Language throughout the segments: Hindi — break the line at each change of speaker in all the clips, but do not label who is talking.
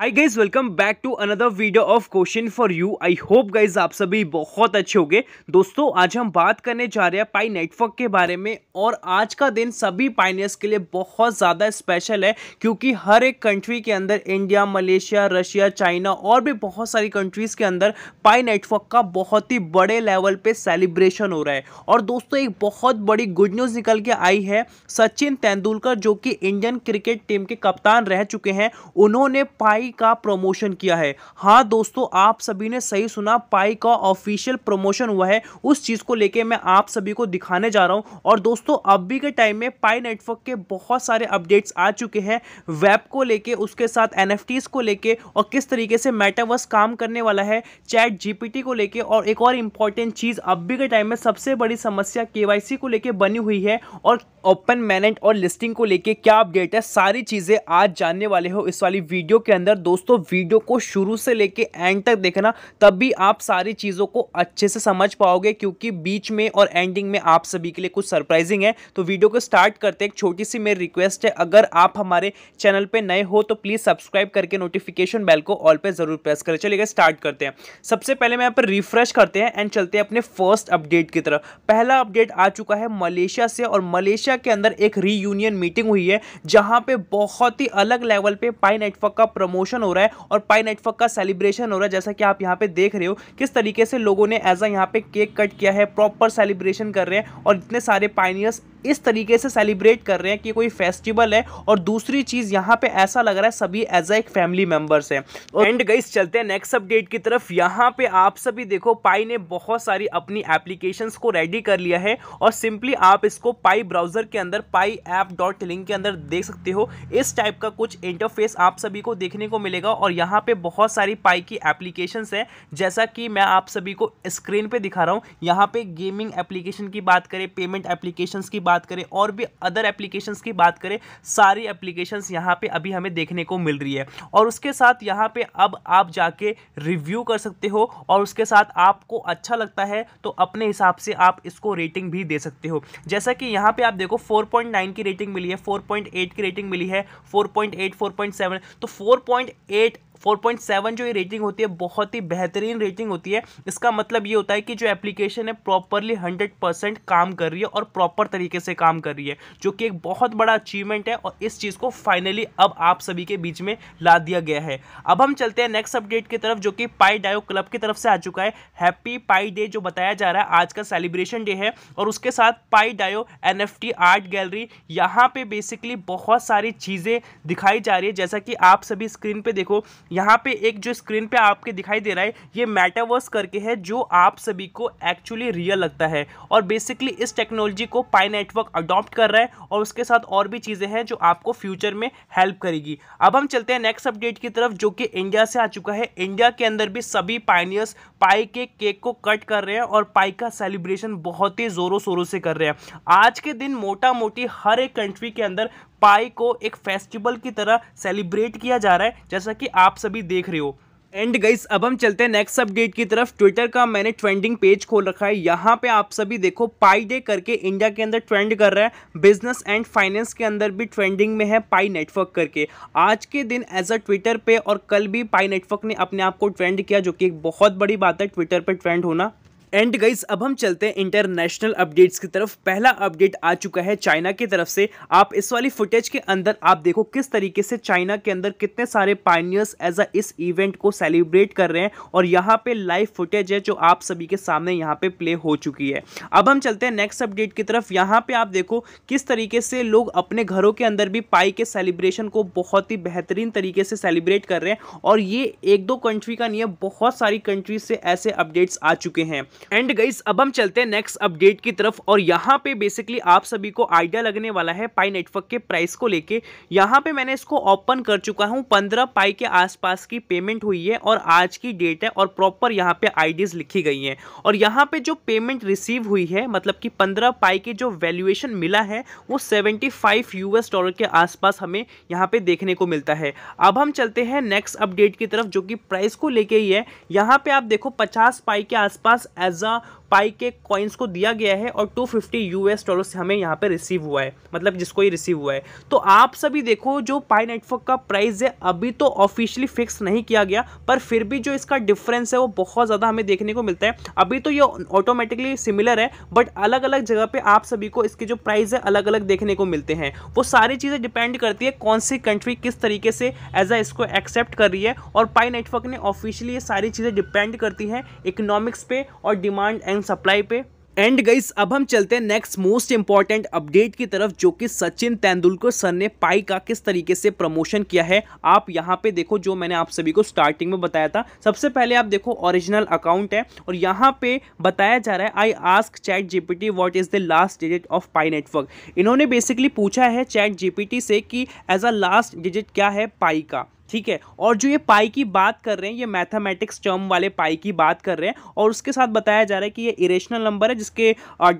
High guys welcome back to another video of question for you I hope guys आप सभी बहुत अच्छे गए दोस्तों आज हम बात करने जा रहे हैं पाई नेटवर्क के बारे में और आज का दिन सभी पाइनियर्स के लिए बहुत ज़्यादा स्पेशल है क्योंकि हर एक कंट्री के अंदर इंडिया मलेशिया रशिया चाइना और भी बहुत सारी कंट्रीज़ के अंदर पाई नेटवर्क का बहुत ही बड़े लेवल पर सेलिब्रेशन हो रहा है और दोस्तों एक बहुत बड़ी गुड न्यूज़ निकल के आई है सचिन तेंदुलकर जो कि इंडियन क्रिकेट टीम के कप्तान रह चुके हैं उन्होंने पाई पाई का प्रमोशन किया है हाँ दोस्तों आप सभी ने सही सुना पाई का ऑफिशियल प्रमोशन हुआ है उस चीज़ को लेके मैं आप सभी को दिखाने जा रहा हूँ और दोस्तों अभी के टाइम में पाई नेटवर्क के बहुत सारे अपडेट्स आ चुके हैं वेब को लेके उसके साथ एन को लेके और किस तरीके से मेटावर्स काम करने वाला है चैट जीपीटी को लेके और एक और इंपॉर्टेंट चीज़ अभी के टाइम में सबसे बड़ी समस्या केवाईसी को लेके बनी हुई है और ओपन मैनेट और लिस्टिंग को लेके क्या अपडेट है सारी चीज़ें आज जानने वाले हो इस वाली वीडियो के अंदर दोस्तों वीडियो को शुरू से लेके एंड तक देखना तब भी आप सारी चीज़ों को अच्छे से समझ पाओगे क्योंकि बीच में और एंडिंग में आप सभी के लिए कुछ सरप्राइजिंग है तो वीडियो को स्टार्ट करते एक छोटी सी मेरी रिक्वेस्ट है अगर आप हमारे चैनल पर नए हो तो प्लीज़ सब्सक्राइब करके नोटिफिकेशन बेल को ऑल पर ज़रूर प्रेस करें चलिए स्टार्ट करते हैं सबसे पहले मैं यहाँ पर रिफ्रेश करते हैं एंड चलते हैं अपने फर्स्ट अपडेट की तरफ पहला अपडेट आ चुका है मलेशिया से और मलेशिया के अंदर एक रीयूनियन मीटिंग हुई है जहां पे बहुत ही अलग लेवल पे पाई नेटवर्क का प्रमोशन प्रमोशन हो रहा है और पाई नेटवर्क का सेलिब्रेशन हो रहा है जैसा कि आप यहाँ पे देख रहे हो किस तरीके से लोगों ने एज अ यहाँ पे केक कट किया है प्रॉपर सेलिब्रेशन कर रहे हैं और इतने सारे पाइनियर्स इस तरीके से सेलिब्रेट कर रहे हैं कि कोई फेस्टिवल है और दूसरी चीज़ यहाँ पे ऐसा लग रहा है सभी एज एक फैमिली मेंबर्स हैं और एंड गईस चलते हैं नेक्स्ट अपडेट की तरफ यहाँ पे आप सभी देखो पाई ने बहुत सारी अपनी एप्लीकेशंस को रेडी कर लिया है और सिंपली आप इसको पाई ब्राउजर के अंदर पाई ऐप डॉट लिंक के अंदर देख सकते हो इस टाइप का कुछ इंटरफेस आप सभी को देखने को मिलेगा और यहाँ पे बहुत सारी पाई की एप्लीकेशंस है जैसा कि मैं आप सभी को स्क्रीन पे दिखा रहा हूँ यहाँ पे गेमिंग एप्लीकेशन की बात करें पेमेंट एप्लीकेशंस की बात करें और भी अदर एप्लीकेशंस की बात करें सारी एप्लीकेशंस यहाँ पे अभी हमें देखने को मिल रही है और उसके साथ यहाँ पे अब आप जाके रिव्यू कर सकते हो और उसके साथ आपको अच्छा लगता है तो अपने हिसाब से आप इसको रेटिंग भी दे सकते हो जैसा कि यहाँ पे आप देखो 4.9 की रेटिंग मिली है 4.8 की रेटिंग मिली है 4.8 4.7 तो 4. पॉइंट एट 4.7 जो ये रेटिंग होती है बहुत ही बेहतरीन रेटिंग होती है इसका मतलब ये होता है कि जो एप्लीकेशन है प्रॉपरली 100 काम कर रही है और प्रॉपर तरीके से काम कर रही है जो कि एक बहुत बड़ा अचीवमेंट है और इस चीज़ को फाइनली अब आप सभी के बीच में ला दिया गया है अब हम चलते हैं नेक्स्ट अपडेट की तरफ जो कि पाई डायो क्लब की तरफ से आ चुका है हैप्पी पाई डे जो बताया जा रहा है आज का सेलिब्रेशन डे है और उसके साथ पाई डायो एन आर्ट गैलरी यहाँ पर बेसिकली बहुत सारी चीज़ें दिखाई जा रही है जैसा कि आप सभी स्क्रीन पर देखो यहाँ पे एक जो स्क्रीन पे आपके दिखाई दे रहा है ये मेटावर्स करके है जो आप सभी को एक्चुअली रियल लगता है और बेसिकली इस टेक्नोलॉजी को पाई नेटवर्क अडॉप्ट कर रहा है और उसके साथ और भी चीज़ें हैं जो आपको फ्यूचर में हेल्प करेगी अब हम चलते हैं नेक्स्ट अपडेट की तरफ जो कि इंडिया से आ चुका है इंडिया के अंदर भी सभी पाइनियर्स पाई के केक को कट कर रहे हैं और पाई का सेलिब्रेशन बहुत ही ज़ोरों शोरों से कर रहे हैं आज के दिन मोटा मोटी हर एक कंट्री के अंदर पाई को एक फेस्टिवल की तरह सेलिब्रेट किया जा रहा है जैसा कि आप सभी देख रहे हो एंड गाइस अब हम चलते हैं नेक्स्ट अपडेट की तरफ ट्विटर का मैंने ट्रेंडिंग पेज खोल रखा है यहाँ पे आप सभी देखो पाई डे करके इंडिया के अंदर ट्रेंड कर रहा है बिजनेस एंड फाइनेंस के अंदर भी ट्रेंडिंग में है पाई नेटवर्क करके आज के दिन एज अ ट्विटर पे और कल भी पाई नेटवर्क ने अपने आप को ट्रेंड किया जो कि एक बहुत बड़ी बात है ट्विटर पर ट्रेंड होना एंड गाइस अब हम चलते हैं इंटरनेशनल अपडेट्स की तरफ पहला अपडेट आ चुका है चाइना की तरफ से आप इस वाली फुटेज के अंदर आप देखो किस तरीके से चाइना के अंदर कितने सारे पाइनियर्स एज अ इस इवेंट को सेलिब्रेट कर रहे हैं और यहाँ पे लाइव फुटेज है जो आप सभी के सामने यहाँ पे प्ले हो चुकी है अब हम चलते हैं नेक्स्ट अपडेट की तरफ यहाँ पर आप देखो किस तरीके से लोग अपने घरों के अंदर भी पाई के सेलिब्रेशन को बहुत ही बेहतरीन तरीके से सेलिब्रेट कर रहे हैं और ये एक दो कंट्री का नहीं है बहुत सारी कंट्रीज से ऐसे अपडेट्स आ चुके हैं एंड गाइस अब हम चलते हैं नेक्स्ट अपडेट की तरफ और यहाँ पे बेसिकली आप सभी को आइडिया लगने वाला है पाई नेटवर्क के प्राइस को लेके यहाँ पे मैंने इसको ओपन कर चुका हूँ पंद्रह पाई के आसपास की पेमेंट हुई है और आज की डेट है और प्रॉपर यहाँ पे आईडीज लिखी गई हैं और यहाँ पे जो पेमेंट रिसीव हुई है मतलब कि पंद्रह पाई के जो वैल्यूएशन मिला है वो सेवेंटी फाइव यूएस डॉलर के आसपास हमें यहाँ पे देखने को मिलता है अब हम चलते हैं नेक्स्ट अपडेट की तरफ जो कि प्राइस को लेके ही है यहाँ पे आप देखो पचास पाई के आसपास as a पाई के कॉइन्स को दिया गया है और 250 फिफ्टी यूएस डॉलर से हमें यहाँ पे रिसीव हुआ है मतलब जिसको ये रिसीव हुआ है तो आप सभी देखो जो पाई नेटवर्क का प्राइस है अभी तो ऑफिशियली फिक्स नहीं किया गया पर फिर भी जो इसका डिफरेंस है वो बहुत ज़्यादा हमें देखने को मिलता है अभी तो ये ऑटोमेटिकली सिमिलर है बट अलग अलग जगह पर आप सभी को इसके जो प्राइस है अलग अलग देखने को मिलते हैं वो सारी चीज़ें डिपेंड करती है कौन सी कंट्री किस तरीके से एज अ इसको एक्सेप्ट कर रही है और पाई नेटवर्क ने ऑफिशियली ये सारी चीज़ें डिपेंड करती हैं इकोनॉमिक्स पे और डिमांड एंड ऑक्सीजन सप्लाई पे एंड गईस अब हम चलते हैं नेक्स्ट मोस्ट इंपॉर्टेंट अपडेट की तरफ जो कि सचिन तेंदुलकर सर ने पाई का किस तरीके से प्रमोशन किया है आप यहां पे देखो जो मैंने आप सभी को स्टार्टिंग में बताया था सबसे पहले आप देखो ओरिजिनल अकाउंट है और यहां पे बताया जा रहा है I ask ChatGPT what is the last digit of Pi Network इन्होंने बेसिकली पूछा है चैट जीपीटी से कि एज अ लास्ट डिजिट क्या है पाई का ठीक है और जो ये पाई की बात कर रहे हैं ये मैथमेटिक्स टर्म वाले पाई की बात कर रहे हैं और उसके साथ बताया जा रहा है कि ये इरेशनल नंबर है जिसके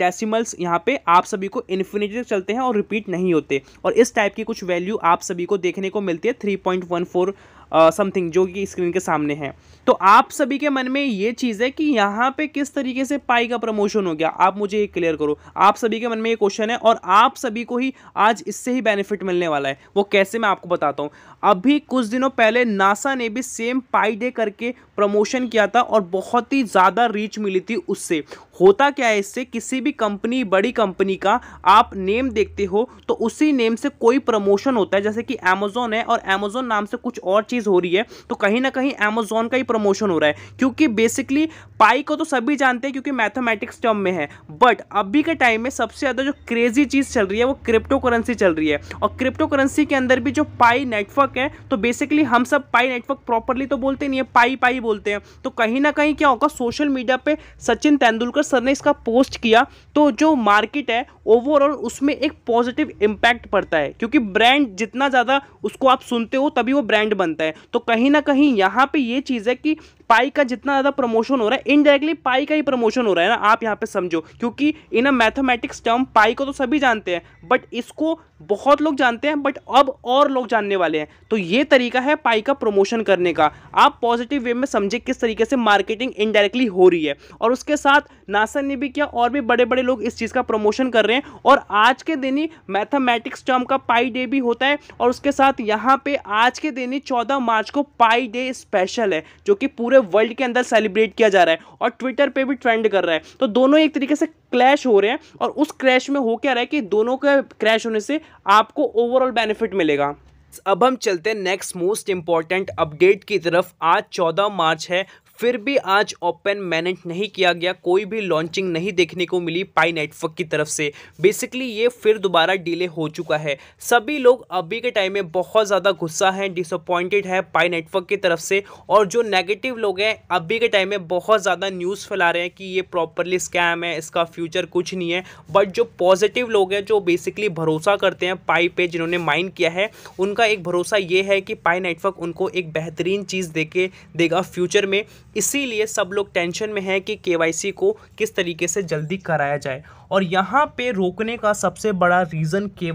डेसिमल्स यहाँ पे आप सभी को इन्फिनिटी चलते हैं और रिपीट नहीं होते और इस टाइप की कुछ वैल्यू आप सभी को देखने को मिलती है three point one four something जो कि स्क्रीन के सामने है तो आप सभी के मन में ये चीज़ है कि यहाँ पे किस तरीके से पाई का प्रमोशन हो गया आप मुझे ये क्लियर करो आप सभी के मन में ये क्वेश्चन है और आप सभी को ही आज इससे ही बेनिफिट मिलने वाला है वो कैसे मैं आपको बताता हूँ अभी कुछ दिनों पहले नासा ने भी सेम पाई डे करके प्रमोशन किया था और बहुत ही ज़्यादा रीच मिली थी उससे होता क्या है इससे किसी भी कंपनी बड़ी कंपनी का आप नेम देखते हो तो उसी नेम से कोई प्रमोशन होता है जैसे कि अमेजोन है और अमेजोन नाम से कुछ और चीज़ चीज़ हो रही है तो कहीं ना कहीं अमेजोन का ही प्रमोशन हो रहा है क्योंकि बेसिकली पाई को तो सभी जानते हैं क्योंकि मैथमेटिक्स टर्म में है बट अभी के टाइम में सबसे ज़्यादा जो क्रेजी चीज़ चल रही है वो क्रिप्टो करेंसी चल रही है और क्रिप्टो करेंसी के अंदर भी जो पाई नेटवर्क है तो बेसिकली हम सब पाई नेटवर्क प्रॉपरली तो बोलते नहीं है पाई पाई बोलते हैं तो कहीं ना कहीं क्या होगा सोशल मीडिया पर सचिन तेंदुलकर सर ने इसका पोस्ट किया तो जो मार्केट है ओवरऑल उसमें एक पॉजिटिव इंपैक्ट पड़ता है क्योंकि ब्रांड जितना ज़्यादा उसको आप सुनते हो तभी वो ब्रांड बनता है हैं तो कहीं ना कहीं यहाँ पे ये चीज़ है कि पाई का जितना ज़्यादा प्रमोशन हो रहा है इनडायरेक्टली पाई का ही प्रमोशन हो रहा है ना आप यहाँ पे समझो क्योंकि इन अ मैथमेटिक्स टर्म पाई को तो सभी जानते हैं बट इसको बहुत लोग जानते हैं बट अब और लोग जानने वाले हैं तो ये तरीका है पाई का प्रमोशन करने का आप पॉजिटिव वे में समझे किस तरीके से मार्केटिंग इनडायरेक्टली हो रही है और उसके साथ नासा ने भी किया और भी बड़े बड़े लोग इस चीज़ का प्रमोशन कर रहे हैं और आज के दिन ही मैथमेटिक्स टर्म का पाई डे भी होता है और उसके साथ यहाँ पे आज के दिन ही चौदह मार्च को पाई डे स्पेशल है जो कि पूरे पूरे वर्ल्ड के अंदर सेलिब्रेट किया जा रहा है और ट्विटर पर भी ट्रेंड कर रहा है तो दोनों एक तरीके से क्लैश हो रहे हैं और उस क्रैश में हो क्या रहा है कि दोनों का क्रैश होने से आपको ओवरऑल बेनिफिट मिलेगा अब हम चलते हैं नेक्स्ट मोस्ट इंपॉर्टेंट अपडेट की तरफ आज 14 मार्च है फिर भी आज ओपन मैनेज नहीं किया गया कोई भी लॉन्चिंग नहीं देखने को मिली पाई नेटवर्क की तरफ से बेसिकली ये फिर दोबारा डिले हो चुका है सभी लोग अभी के टाइम में बहुत ज़्यादा गुस्सा है डिसअपॉइंटेड है पाई नेटवर्क की तरफ से और जो नेगेटिव लोग हैं अभी के टाइम में बहुत ज़्यादा न्यूज़ फैला रहे हैं कि ये प्रॉपरली स्कैम है इसका फ्यूचर कुछ नहीं है बट जो पॉजिटिव लोग हैं जो बेसिकली भरोसा करते हैं पाई पे जिन्होंने माइन किया है उनका एक भरोसा ये है कि पाई नेटवर्क उनको एक बेहतरीन चीज़ दे देगा फ्यूचर में इसीलिए सब लोग टेंशन में हैं कि केवाईसी को किस तरीके से जल्दी कराया जाए और यहाँ पे रोकने का सबसे बड़ा रीज़न के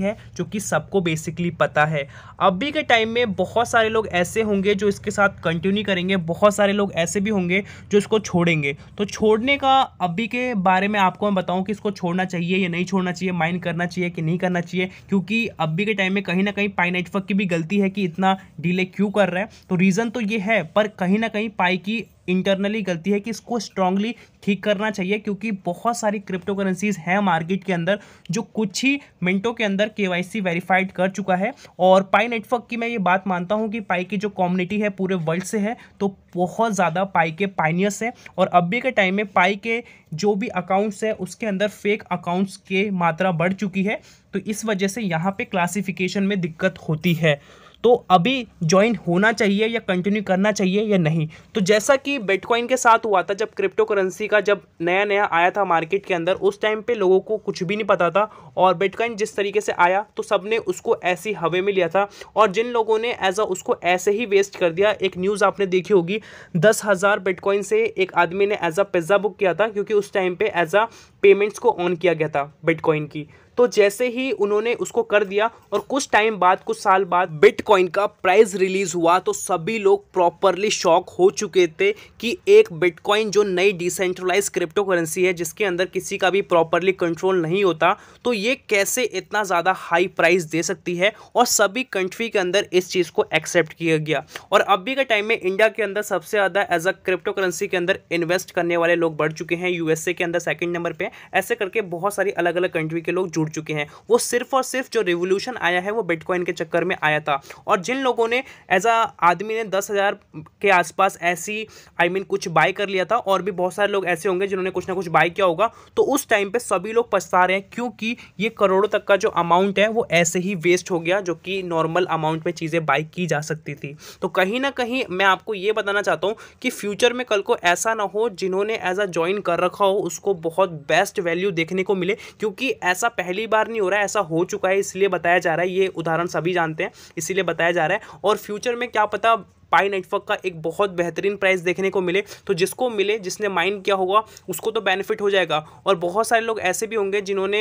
है जो कि सबको बेसिकली पता है अभी के टाइम में बहुत सारे लोग ऐसे होंगे जो इसके साथ कंटिन्यू करेंगे बहुत सारे लोग ऐसे भी होंगे जो इसको छोड़ेंगे तो छोड़ने का अभी के बारे में आपको मैं बताऊँ कि इसको छोड़ना चाहिए या नहीं छोड़ना चाहिए माइंड करना चाहिए कि नहीं करना चाहिए क्योंकि अभी के टाइम में कहीं ना कहीं पाई नेटवर्क की भी गलती है कि इतना डिले क्यों कर रहा है तो रीज़न तो ये है पर कहीं ना कहीं पाई की इंटरनली गलती है कि इसको स्ट्रांगली ठीक करना चाहिए क्योंकि बहुत सारी क्रिप्टो करेंसीज हैं मार्केट के अंदर जो कुछ ही मिनटों के अंदर के वेरीफाइड कर चुका है और पाई नेटवर्क की मैं ये बात मानता हूँ कि पाई की जो कम्युनिटी है पूरे वर्ल्ड से है तो बहुत ज़्यादा पाई के पाइनियस हैं और अभी के टाइम में पाई के जो भी अकाउंट्स है उसके अंदर फेक अकाउंट्स के मात्रा बढ़ चुकी है तो इस वजह से यहाँ पे क्लासिफिकेशन में दिक्कत होती है तो अभी ज्वाइन होना चाहिए या कंटिन्यू करना चाहिए या नहीं तो जैसा कि बिटकॉइन के साथ हुआ था जब क्रिप्टो करेंसी का जब नया नया आया था मार्केट के अंदर उस टाइम पे लोगों को कुछ भी नहीं पता था और बिटकॉइन जिस तरीके से आया तो सब ने उसको ऐसी हवे में लिया था और जिन लोगों ने एज अ उसको ऐसे ही वेस्ट कर दिया एक न्यूज़ आपने देखी होगी दस हज़ार बिटकॉइन से एक आदमी ने एज अ पिज़्ज़ा बुक किया था क्योंकि उस टाइम पर एज अ पेमेंट्स को ऑन किया गया था बिटकॉइन की तो जैसे ही उन्होंने उसको कर दिया और कुछ टाइम बाद कुछ साल बाद बिटकॉइन का प्राइस रिलीज हुआ तो सभी लोग प्रॉपरली शॉक हो चुके थे कि एक बिटकॉइन जो नई डिसेंट्रलाइज क्रिप्टो करेंसी है जिसके अंदर किसी का भी प्रॉपरली कंट्रोल नहीं होता तो ये कैसे इतना ज़्यादा हाई प्राइस दे सकती है और सभी कंट्री के अंदर इस चीज़ को एक्सेप्ट किया गया और अभी के टाइम में इंडिया के अंदर सबसे ज़्यादा एज अ क्रिप्टो करेंसी के अंदर इन्वेस्ट करने वाले लोग बढ़ चुके हैं यूएसए के अंदर सेकेंड नंबर पर हैं ऐसे करके बहुत सारी अलग अलग कंट्री के लोग जुड़ चुके हैं वो सिर्फ और सिर्फ जो रिवोल्यूशन आया है वो बिटकॉइन के चक्कर में आया था और जिन लोगों ने एज अ आदमी ने दस हज़ार के आसपास ऐसी आई I मीन mean, कुछ बाय कर लिया था और भी बहुत सारे लोग ऐसे होंगे जिन्होंने कुछ ना कुछ बाय किया होगा तो उस टाइम पर सभी लोग पछता रहे हैं क्योंकि ये करोड़ों तक का जो अमाउंट है वो ऐसे ही वेस्ट हो गया जो कि नॉर्मल अमाउंट में चीज़ें बाई की जा सकती थी तो कहीं ना कहीं मैं आपको ये बताना चाहता हूँ कि फ्यूचर में कल को ऐसा ना हो जिन्होंने एज आ ज्वाइन कर रखा हो उसको बहुत बेस्ट बेस्ट वैल्यू देखने को मिले क्योंकि ऐसा पहली बार नहीं हो रहा है ऐसा हो चुका है इसलिए बताया जा रहा है ये उदाहरण सभी जानते हैं इसीलिए बताया जा रहा है और फ्यूचर में क्या पता पाई नेटवर्क का एक बहुत बेहतरीन प्राइस देखने को मिले तो जिसको मिले जिसने माइंड किया होगा उसको तो बेनिफिट हो जाएगा और बहुत सारे लोग ऐसे भी होंगे जिन्होंने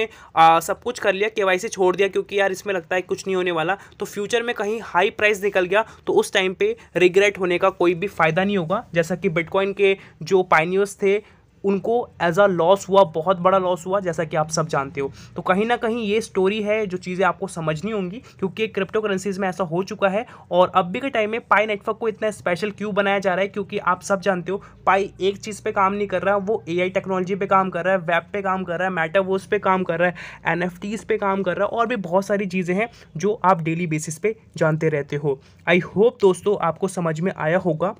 सब कुछ कर लिया के छोड़ दिया क्योंकि यार इसमें लगता है कुछ नहीं होने वाला तो फ्यूचर में कहीं हाई प्राइस निकल गया तो उस टाइम पर रिग्रेट होने का कोई भी फ़ायदा नहीं होगा जैसा कि बिटकॉइन के जो पाइनियर्स थे उनको एज अ लॉस हुआ बहुत बड़ा लॉस हुआ जैसा कि आप सब जानते हो तो कहीं ना कहीं ये स्टोरी है जो चीज़ें आपको समझनी होंगी क्योंकि क्रिप्टो करेंसीज़ में ऐसा हो चुका है और अब भी के टाइम में पाई नेटवर्क को इतना स्पेशल क्यों बनाया जा रहा है क्योंकि आप सब जानते हो पाई एक चीज़ पर काम नहीं कर रहा वो ए टेक्नोलॉजी पर काम कर रहा है वेब पर काम कर रहा है मेटावर्स पर काम कर रहा है एन पे काम कर रहा है और भी बहुत सारी चीज़ें हैं जो आप डेली बेसिस पे जानते रहते हो आई होप दोस्तों आपको समझ में आया होगा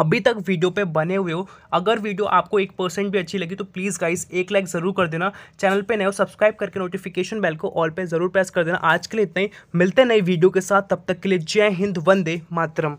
अभी तक वीडियो पे बने हुए हो अगर वीडियो आपको एक परसेंट भी अच्छी लगी तो प्लीज़ गाइस एक लाइक ज़रूर कर देना चैनल पे नए हो सब्सक्राइब करके नोटिफिकेशन बेल को ऑल पे ज़रूर प्रेस कर देना आज के लिए इतना ही मिलते नए वीडियो के साथ तब तक के लिए जय हिंद वंदे मातरम